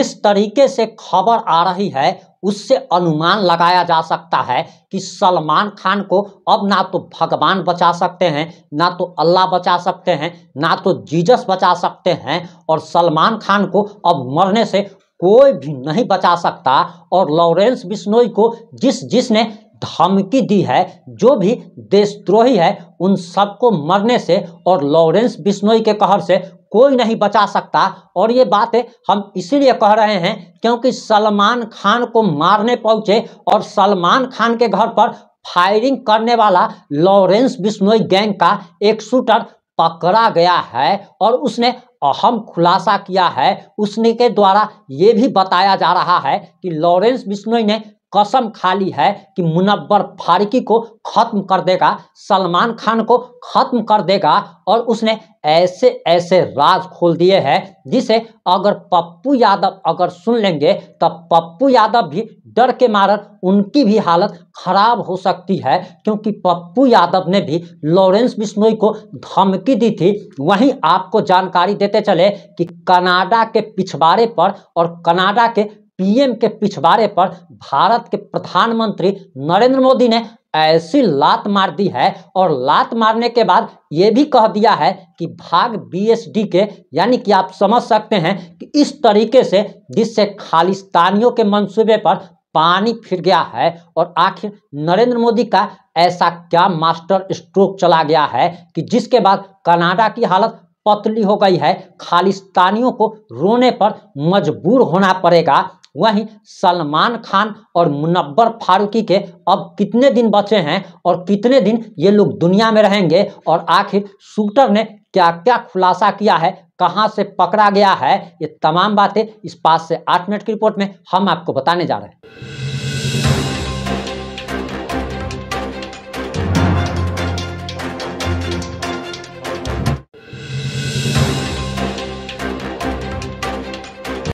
जिस तरीके से खबर आ रही है उससे अनुमान लगाया जा सकता है कि सलमान खान को अब ना तो भगवान बचा सकते हैं ना तो अल्लाह बचा सकते हैं ना तो जीजस बचा सकते हैं और सलमान खान को अब मरने से कोई भी नहीं बचा सकता और लॉरेंस बिश्नोई को जिस जिसने धमकी दी है जो भी देशद्रोही है उन सबको मरने से और लॉरेंस बिश्नोई के कहर से कोई नहीं बचा सकता और ये बात हम इसीलिए कह रहे हैं क्योंकि सलमान खान को मारने पहुंचे और सलमान खान के घर पर फायरिंग करने वाला लॉरेंस बिश्नोई गैंग का एक शूटर पकड़ा गया है और उसने अहम खुलासा किया है उसने के द्वारा ये भी बताया जा रहा है कि लॉरेंस बिश्नोई ने कसम खाली है कि मुनव्वर फारकी को ख़त्म कर देगा सलमान खान को ख़त्म कर देगा और उसने ऐसे ऐसे राज खोल दिए हैं जिसे अगर पप्पू यादव अगर सुन लेंगे तो पप्पू यादव भी डर के मारन उनकी भी हालत खराब हो सकती है क्योंकि पप्पू यादव ने भी लॉरेंस बिश्नोई को धमकी दी थी वहीं आपको जानकारी देते चले कि कनाडा के पिछवाड़े पर और कनाडा के पीएम के पिछवाड़े पर भारत के प्रधानमंत्री नरेंद्र मोदी ने ऐसी लात मार दी है और लात मारने के बाद ये भी कह दिया है कि भाग बीएसडी के यानी कि आप समझ सकते हैं कि इस तरीके से जिससे खालिस्तानियों के मंसूबे पर पानी फिर गया है और आखिर नरेंद्र मोदी का ऐसा क्या मास्टर स्ट्रोक चला गया है कि जिसके बाद कनाडा की हालत पतली हो गई है खालिस्तानियों को रोने पर मजबूर होना पड़ेगा वहीं सलमान खान और मुनव्वर फारूकी के अब कितने दिन बचे हैं और कितने दिन ये लोग दुनिया में रहेंगे और आखिर शूटर ने क्या क्या खुलासा किया है कहां से पकड़ा गया है ये तमाम बातें इस पाँच से आठ मिनट की रिपोर्ट में हम आपको बताने जा रहे हैं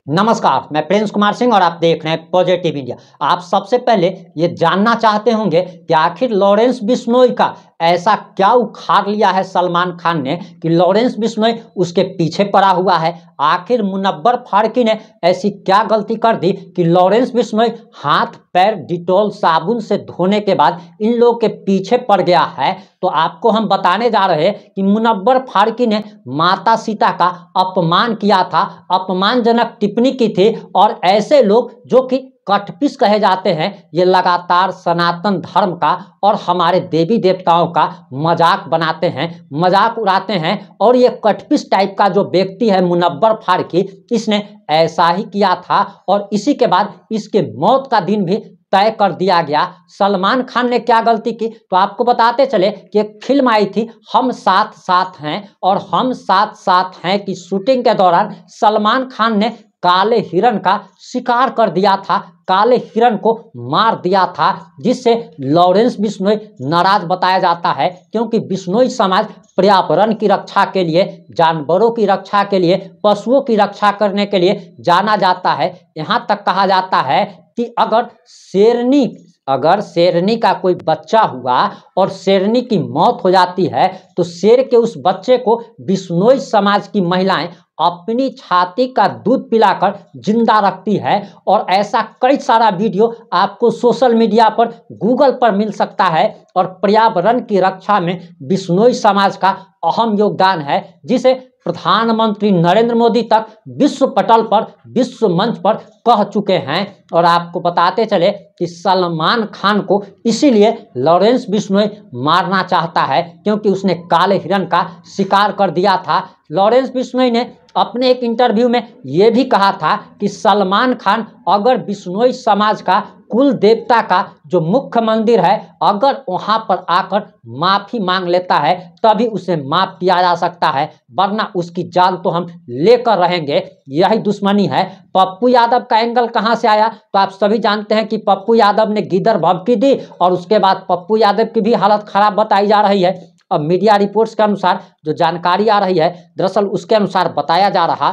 नमस्कार मैं प्रिंस कुमार सिंह और आप देख रहे हैं पॉजिटिव इंडिया आप सबसे पहले ये जानना चाहते होंगे कि आखिर लॉरेंस बिश्नोई का ऐसा क्या उखाड़ लिया है सलमान खान ने कि लॉरेंस बिश्नोई उसके पीछे पड़ा हुआ है आखिर मुनब्बर फारकी ने ऐसी क्या गलती कर दी कि लॉरेंस बिश्नोई हाथ पैर डिटोल साबुन से धोने के बाद इन लोगों के पीछे पड़ गया है तो आपको हम बताने जा रहे हैं कि मुनब्बर फारकी ने माता सीता का अपमान किया था अपमानजनक टिप्पणी की थी और ऐसे लोग जो कि कठपिस कहे जाते हैं ये लगातार सनातन धर्म का और हमारे देवी देवताओं का मजाक बनाते हैं मजाक उड़ाते हैं और ये कठपिस टाइप का जो व्यक्ति है मुनव्वर फारकी इसने ऐसा ही किया था और इसी के बाद इसके मौत का दिन भी तय कर दिया गया सलमान खान ने क्या गलती की तो आपको बताते चले कि एक फिल्म आई थी हम साथ साथ हैं और हम साथ साथ हैं कि शूटिंग के दौरान सलमान खान ने काले हिरण का शिकार कर दिया था काले हिरण को मार दिया था जिससे लॉरेंस बिश्नोई नाराज बताया जाता है क्योंकि बिश्नोई समाज पर्यावरण की रक्षा के लिए जानवरों की रक्षा के लिए पशुओं की रक्षा करने के लिए जाना जाता है यहाँ तक कहा जाता है कि अगर शेरनी अगर शेरनी का कोई बच्चा हुआ और शेरनी की मौत हो जाती है तो शेर के उस बच्चे को बिश्नोई समाज की महिलाएं अपनी छाती का दूध पिलाकर जिंदा रखती है और ऐसा कई सारा वीडियो आपको सोशल मीडिया पर गूगल पर मिल सकता है और पर्यावरण की रक्षा में बिश्नोई समाज का अहम योगदान है जिसे प्रधानमंत्री नरेंद्र मोदी तक विश्व पटल पर विश्व मंच पर कह चुके हैं और आपको बताते चले कि सलमान खान को इसीलिए लॉरेंस बिश्नोई मारना चाहता है क्योंकि उसने काले हिरण का शिकार कर दिया था लॉरेंस बिश्नोई ने अपने एक इंटरव्यू में ये भी कहा था कि सलमान खान अगर बिश्नोई समाज का कुल देवता का जो मुख्य मंदिर है अगर वहाँ पर आकर माफ़ी मांग लेता है तभी उसे माफ़ किया जा सकता है वरना उसकी जान तो हम लेकर रहेंगे यही दुश्मनी है पप्पू यादव का एंगल कहाँ से आया तो आप सभी जानते हैं कि पप्पू यादव ने गिदर भबकी दी और उसके बाद पप्पू यादव की भी हालत खराब बताई जा रही है अब मीडिया रिपोर्ट्स के अनुसार जो जानकारी आ रही है दरअसल उसके अनुसार बताया जा रहा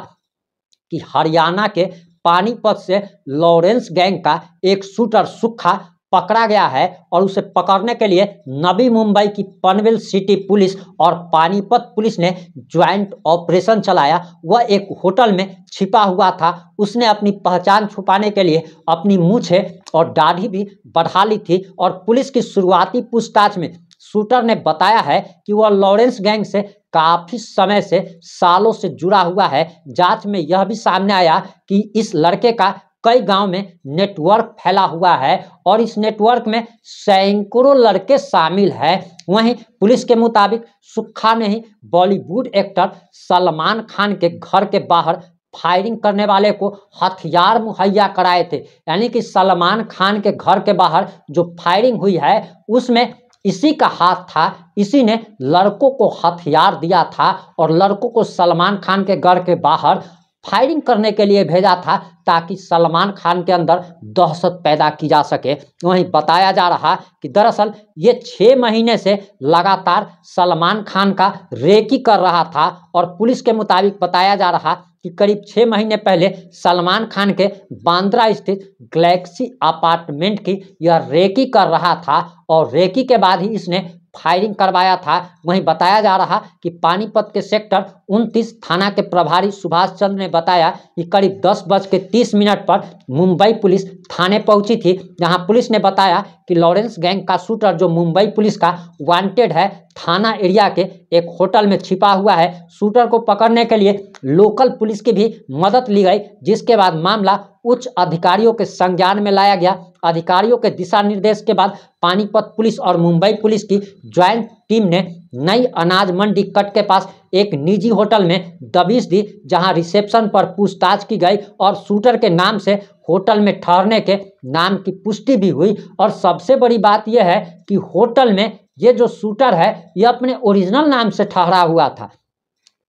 कि हरियाणा के पानीपत से लॉरेंस गैंग का एक शूटर सुखा पकड़ा गया है और उसे पकड़ने के लिए नवी मुंबई की पनवेल सिटी पुलिस और पानीपत पुलिस ने ज्वाइंट ऑपरेशन चलाया वह एक होटल में छिपा हुआ था उसने अपनी पहचान छुपाने के लिए अपनी मूछे और दाढ़ी भी बढ़ा ली थी और पुलिस की शुरुआती पूछताछ में शूटर ने बताया है कि वह लॉरेंस गैंग से काफी समय से सालों से जुड़ा हुआ है जांच में यह भी सामने आया कि इस लड़के का कई गांव में नेटवर्क फैला हुआ है और इस नेटवर्क में सैकड़ों लड़के शामिल हैं वहीं पुलिस के मुताबिक सुखा ने ही बॉलीवुड एक्टर सलमान खान के घर के बाहर फायरिंग करने वाले को हथियार मुहैया कराए थे यानी कि सलमान खान के घर के बाहर जो फायरिंग हुई है उसमें इसी का हाथ था इसी ने लड़कों को हथियार दिया था और लड़कों को सलमान खान के घर के बाहर फायरिंग करने के लिए भेजा था ताकि सलमान खान के अंदर दहशत पैदा की जा सके वहीं बताया जा रहा कि दरअसल ये छः महीने से लगातार सलमान खान का रेकी कर रहा था और पुलिस के मुताबिक बताया जा रहा कि करीब छः महीने पहले सलमान खान के बांद्रा स्थित गैलेक्सी अपार्टमेंट की यह रेकी कर रहा था और रेकी के बाद ही इसने फायरिंग करवाया था वहीं बताया जा रहा कि पानीपत के सेक्टर 29 थाना के प्रभारी सुभाष चंद्र ने बताया कि करीब दस बज के तीस मिनट पर मुंबई पुलिस थाने पहुंची थी जहां पुलिस ने बताया कि लॉरेंस गैंग का शूटर जो मुंबई पुलिस का वांटेड है थाना एरिया के एक होटल में छिपा हुआ है शूटर को पकड़ने के लिए लोकल पुलिस की भी मदद ली गई जिसके बाद मामला उच्च अधिकारियों के संज्ञान में लाया गया अधिकारियों के दिशा निर्देश के बाद पानीपत पुलिस और मुंबई पुलिस की ज्वाइंट टीम ने नई अनाज मंडी कट के पास एक निजी होटल में दबिश दी जहां रिसेप्शन पर पूछताछ की गई और शूटर के नाम से होटल में ठहरने के नाम की पुष्टि भी हुई और सबसे बड़ी बात यह है कि होटल में ये जो शूटर है ये अपने ओरिजिनल नाम से ठहरा हुआ था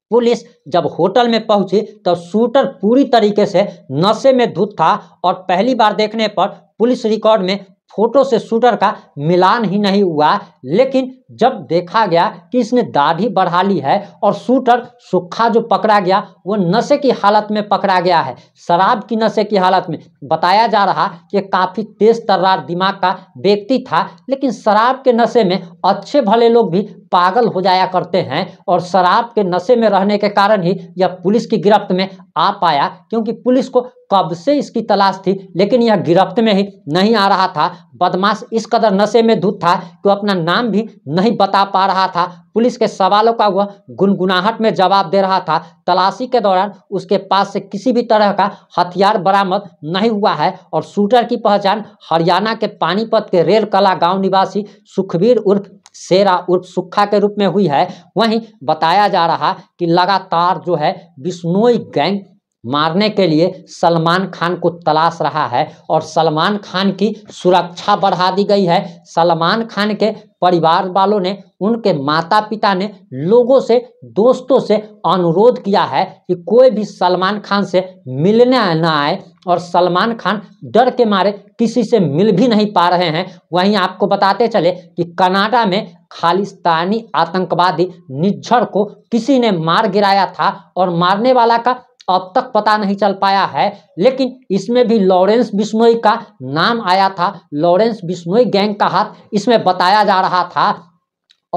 पुलिस जब होटल में पहुंची तो शूटर पूरी तरीके से नशे में धुत था और पहली बार देखने पर पुलिस रिकॉर्ड में फोटो से शूटर का मिलान ही नहीं हुआ लेकिन जब देखा गया कि इसने दाढ़ी बढ़ा ली है और शूटर सुखा जो पकड़ा गया वो नशे की हालत में पकड़ा गया है शराब की नशे की हालत में बताया जा रहा कि काफ़ी तेज तर्रार दिमाग का व्यक्ति था लेकिन शराब के नशे में अच्छे भले लोग भी पागल हो जाया करते हैं और शराब के नशे में रहने के कारण ही यह पुलिस की गिरफ्त में आ पाया क्योंकि पुलिस को कब से इसकी तलाश थी लेकिन यह गिरफ्त में ही नहीं आ रहा था बदमाश इस कदर नशे में धुत था कि अपना नाम भी नहीं बता पा रहा था पुलिस के सवालों का वह गुनगुनाहट में जवाब दे रहा था तलाशी के दौरान उसके पास से किसी भी तरह का हथियार बरामद नहीं हुआ है और शूटर की पहचान हरियाणा के पानीपत के रेल कला गांव निवासी सुखबीर उर्फ शेरा उर्फ सुखा के रूप में हुई है वहीं बताया जा रहा कि लगातार जो है बिश्नोई गैंग मारने के लिए सलमान खान को तलाश रहा है और सलमान खान की सुरक्षा बढ़ा दी गई है सलमान खान के परिवार वालों ने उनके माता पिता ने लोगों से दोस्तों से अनुरोध किया है कि कोई भी सलमान खान से मिलने ना आए और सलमान खान डर के मारे किसी से मिल भी नहीं पा रहे हैं वहीं आपको बताते चले कि कनाडा में खालिस्तानी आतंकवादी निज्जर को किसी ने मार गिराया था और मारने वाला का अब तक पता नहीं चल पाया है लेकिन इसमें भी लॉरेंस बिश्नोई का नाम आया था लॉरेंस बिश्नोई गैंग का हाथ इसमें बताया जा रहा था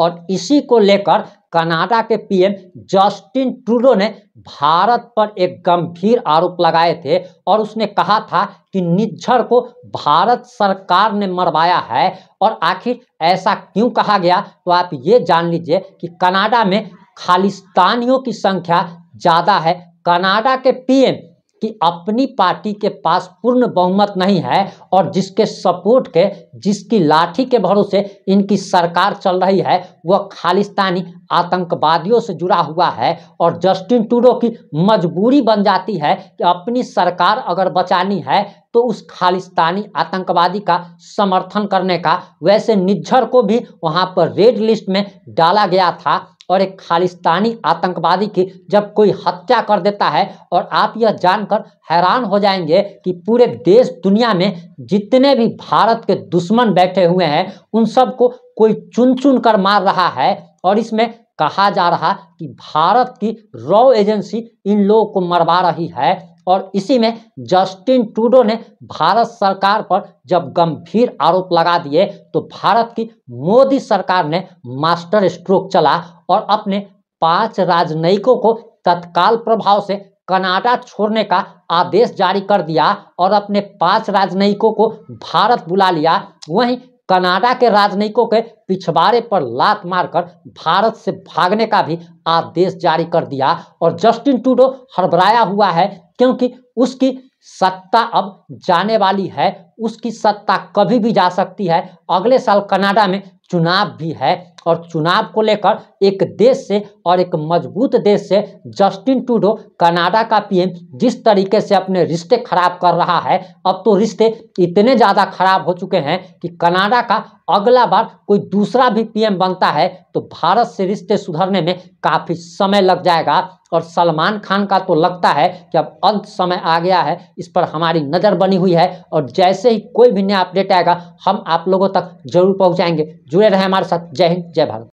और इसी को लेकर कनाडा के पीएम जस्टिन ट्रूडो ने भारत पर एक गंभीर आरोप लगाए थे और उसने कहा था कि निज्जर को भारत सरकार ने मरवाया है और आखिर ऐसा क्यों कहा गया तो आप ये जान लीजिए कि कनाडा में खालिस्तानियों की संख्या ज़्यादा है कनाडा के पीएम की अपनी पार्टी के पास पूर्ण बहुमत नहीं है और जिसके सपोर्ट के जिसकी लाठी के भरोसे इनकी सरकार चल रही है वह खालिस्तानी आतंकवादियों से जुड़ा हुआ है और जस्टिन टूडो की मजबूरी बन जाती है कि अपनी सरकार अगर बचानी है तो उस खालिस्तानी आतंकवादी का समर्थन करने का वैसे निज्जर को भी वहाँ पर रेड लिस्ट में डाला गया था और एक खालिस्तानी आतंकवादी की जब कोई हत्या कर देता है और आप यह जानकर हैरान हो जाएंगे कि पूरे देश दुनिया में जितने भी भारत के दुश्मन बैठे हुए हैं उन सबको कोई चुन चुन कर मार रहा है और इसमें कहा जा रहा कि भारत की रॉ एजेंसी इन लोगों को मरवा रही है और इसी में जस्टिन टूडो ने भारत सरकार पर जब गंभीर आरोप लगा दिए तो भारत की मोदी सरकार ने मास्टर स्ट्रोक चला और अपने पांच राजनयिकों को तत्काल प्रभाव से कनाडा छोड़ने का आदेश जारी कर दिया और अपने पांच राजनयिकों को भारत बुला लिया वहीं कनाडा के राजनयिकों के पिछवाड़े पर लात मारकर भारत से भागने का भी आदेश जारी कर दिया और जस्टिन टूडो हड़बड़ाया हुआ है क्योंकि उसकी सत्ता अब जाने वाली है उसकी सत्ता कभी भी जा सकती है अगले साल कनाडा में चुनाव भी है और चुनाव को लेकर एक देश से और एक मजबूत देश से जस्टिन टूडो कनाडा का पीएम जिस तरीके से अपने रिश्ते खराब कर रहा है अब तो रिश्ते इतने ज़्यादा खराब हो चुके हैं कि कनाडा का अगला बार कोई दूसरा भी पीएम बनता है तो भारत से रिश्ते सुधरने में काफ़ी समय लग जाएगा और सलमान खान का तो लगता है कि अब अंत समय आ गया है इस पर हमारी नज़र बनी हुई है और जैसे ही कोई भी नया अपडेट आएगा हम आप लोगों तक तक जरूर पहुँचाएंगे जुड़े रहें हमारे साथ जय हिंद जय भारत